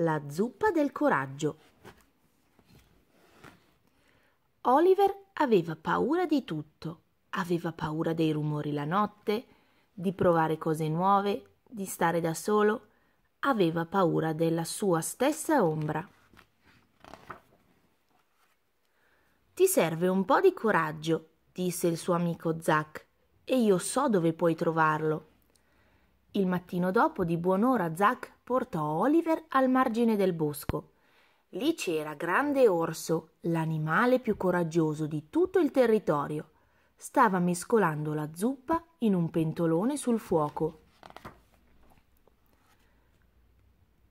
La zuppa del coraggio. Oliver aveva paura di tutto. Aveva paura dei rumori la notte, di provare cose nuove, di stare da solo. Aveva paura della sua stessa ombra. Ti serve un po' di coraggio, disse il suo amico Zack, e io so dove puoi trovarlo. Il mattino dopo, di buon'ora, Zac portò Oliver al margine del bosco. Lì c'era Grande Orso, l'animale più coraggioso di tutto il territorio. Stava mescolando la zuppa in un pentolone sul fuoco.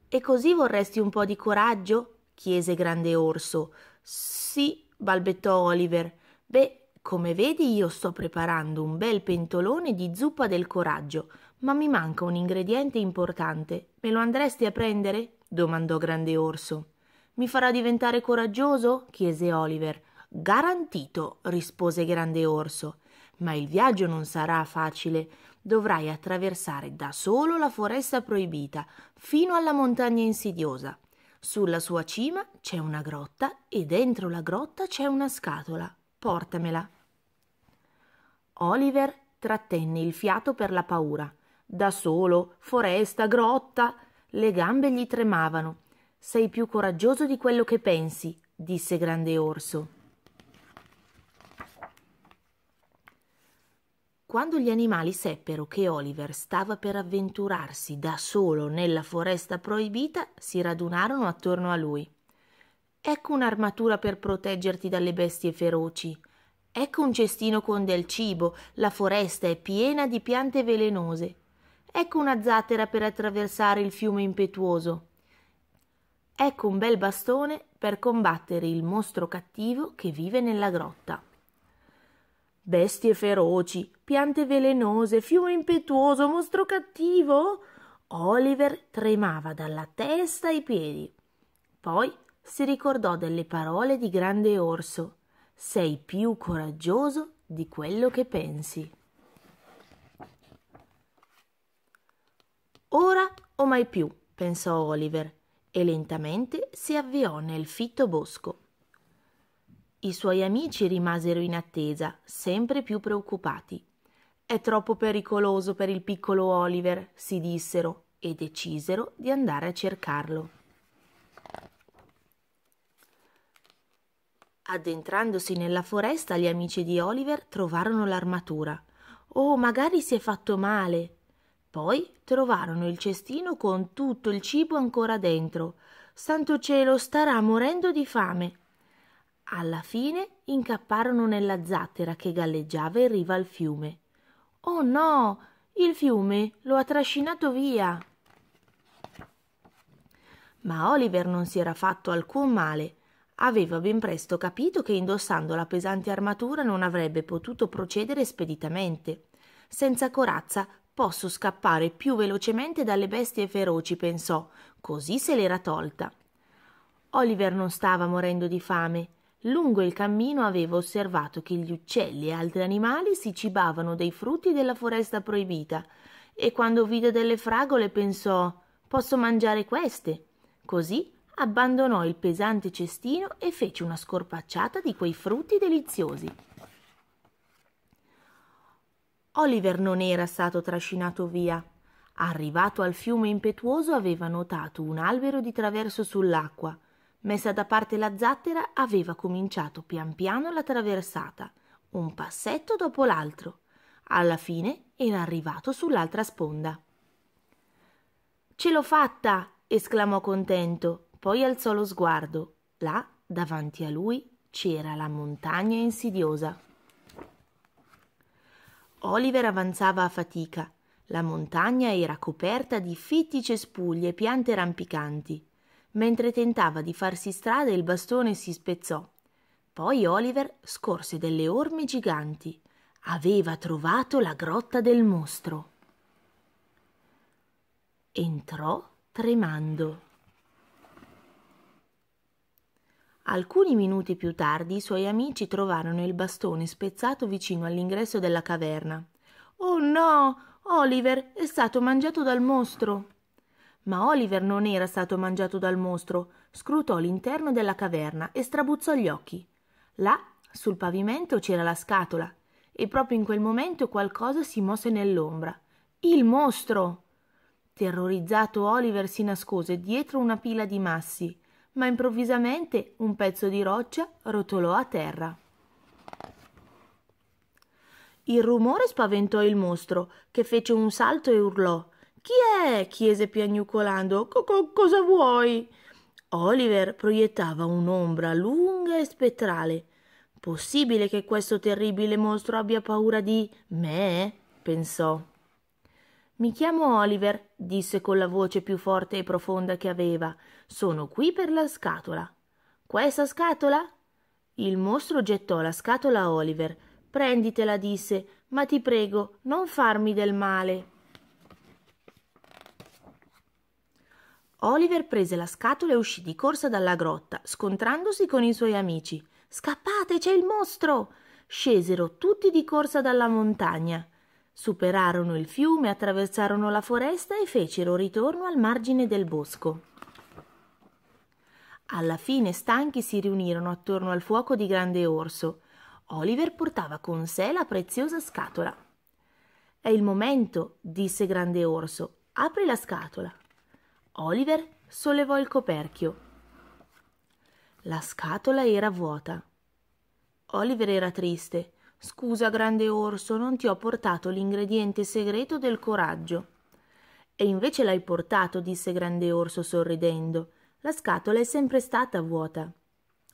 E così vorresti un po' di coraggio? chiese Grande Orso. Sì, balbettò Oliver. Beh, come vedi io sto preparando un bel pentolone di zuppa del coraggio ma mi manca un ingrediente importante. Me lo andresti a prendere? domandò Grande Orso. Mi farà diventare coraggioso? chiese Oliver. Garantito, rispose Grande Orso. Ma il viaggio non sarà facile. Dovrai attraversare da solo la foresta proibita, fino alla montagna insidiosa. Sulla sua cima c'è una grotta e dentro la grotta c'è una scatola. Portamela. Oliver trattenne il fiato per la paura. Da solo, foresta, grotta. Le gambe gli tremavano. Sei più coraggioso di quello che pensi, disse Grande Orso. Quando gli animali seppero che Oliver stava per avventurarsi da solo nella foresta proibita, si radunarono attorno a lui. Ecco un'armatura per proteggerti dalle bestie feroci. Ecco un cestino con del cibo. La foresta è piena di piante velenose. Ecco una zattera per attraversare il fiume impetuoso. Ecco un bel bastone per combattere il mostro cattivo che vive nella grotta. Bestie feroci, piante velenose, fiume impetuoso, mostro cattivo. Oliver tremava dalla testa ai piedi. Poi si ricordò delle parole di Grande Orso. Sei più coraggioso di quello che pensi. Ora o mai più, pensò Oliver, e lentamente si avviò nel fitto bosco. I suoi amici rimasero in attesa, sempre più preoccupati. È troppo pericoloso per il piccolo Oliver, si dissero, e decisero di andare a cercarlo. Addentrandosi nella foresta, gli amici di Oliver trovarono l'armatura. Oh, magari si è fatto male, poi trovarono il cestino con tutto il cibo ancora dentro. Santo cielo, starà morendo di fame. Alla fine incapparono nella zattera che galleggiava in riva al fiume. Oh no! Il fiume lo ha trascinato via. Ma Oliver non si era fatto alcun male. Aveva ben presto capito che indossando la pesante armatura non avrebbe potuto procedere speditamente. Senza corazza Posso scappare più velocemente dalle bestie feroci, pensò. Così se l'era tolta. Oliver non stava morendo di fame. Lungo il cammino aveva osservato che gli uccelli e altri animali si cibavano dei frutti della foresta proibita e quando vide delle fragole pensò posso mangiare queste. Così abbandonò il pesante cestino e fece una scorpacciata di quei frutti deliziosi. Oliver non era stato trascinato via. Arrivato al fiume impetuoso aveva notato un albero di traverso sull'acqua. Messa da parte la zattera aveva cominciato pian piano la traversata, un passetto dopo l'altro. Alla fine era arrivato sull'altra sponda. Ce l'ho fatta! esclamò contento, poi alzò lo sguardo. Là, davanti a lui, c'era la montagna insidiosa. Oliver avanzava a fatica. La montagna era coperta di fitti cespugli e piante rampicanti. Mentre tentava di farsi strada il bastone si spezzò. Poi Oliver scorse delle orme giganti. Aveva trovato la grotta del mostro. Entrò tremando. Alcuni minuti più tardi i suoi amici trovarono il bastone spezzato vicino all'ingresso della caverna. Oh no! Oliver è stato mangiato dal mostro! Ma Oliver non era stato mangiato dal mostro. Scrutò l'interno della caverna e strabuzzò gli occhi. Là, sul pavimento, c'era la scatola. E proprio in quel momento qualcosa si mosse nell'ombra. Il mostro! Terrorizzato Oliver si nascose dietro una pila di massi ma improvvisamente un pezzo di roccia rotolò a terra. Il rumore spaventò il mostro, che fece un salto e urlò. Chi è? chiese piagnucolando. cosa vuoi? Oliver proiettava un'ombra lunga e spettrale. Possibile che questo terribile mostro abbia paura di me? pensò. Mi chiamo Oliver, disse con la voce più forte e profonda che aveva. Sono qui per la scatola. Questa scatola? Il mostro gettò la scatola a Oliver. Prenditela, disse, ma ti prego, non farmi del male. Oliver prese la scatola e uscì di corsa dalla grotta, scontrandosi con i suoi amici. Scappate, c'è il mostro! Scesero tutti di corsa dalla montagna. Superarono il fiume, attraversarono la foresta e fecero ritorno al margine del bosco. Alla fine stanchi si riunirono attorno al fuoco di grande orso. Oliver portava con sé la preziosa scatola. È il momento, disse grande orso. Apri la scatola. Oliver sollevò il coperchio. La scatola era vuota. Oliver era triste. Scusa, grande orso, non ti ho portato l'ingrediente segreto del coraggio. E invece l'hai portato, disse grande orso sorridendo. La scatola è sempre stata vuota.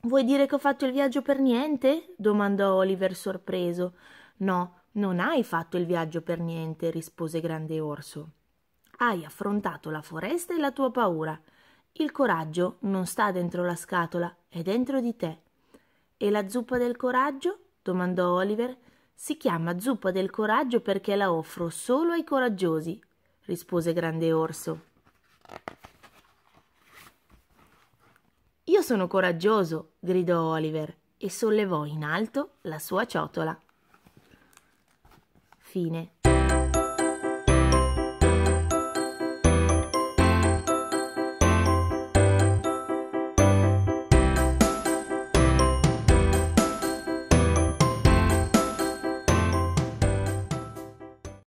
Vuoi dire che ho fatto il viaggio per niente? domandò Oliver sorpreso. No, non hai fatto il viaggio per niente, rispose grande orso. Hai affrontato la foresta e la tua paura. Il coraggio non sta dentro la scatola, è dentro di te. E la zuppa del coraggio? domandò Oliver. Si chiama zuppa del coraggio perché la offro solo ai coraggiosi, rispose Grande Orso. Io sono coraggioso, gridò Oliver e sollevò in alto la sua ciotola. Fine.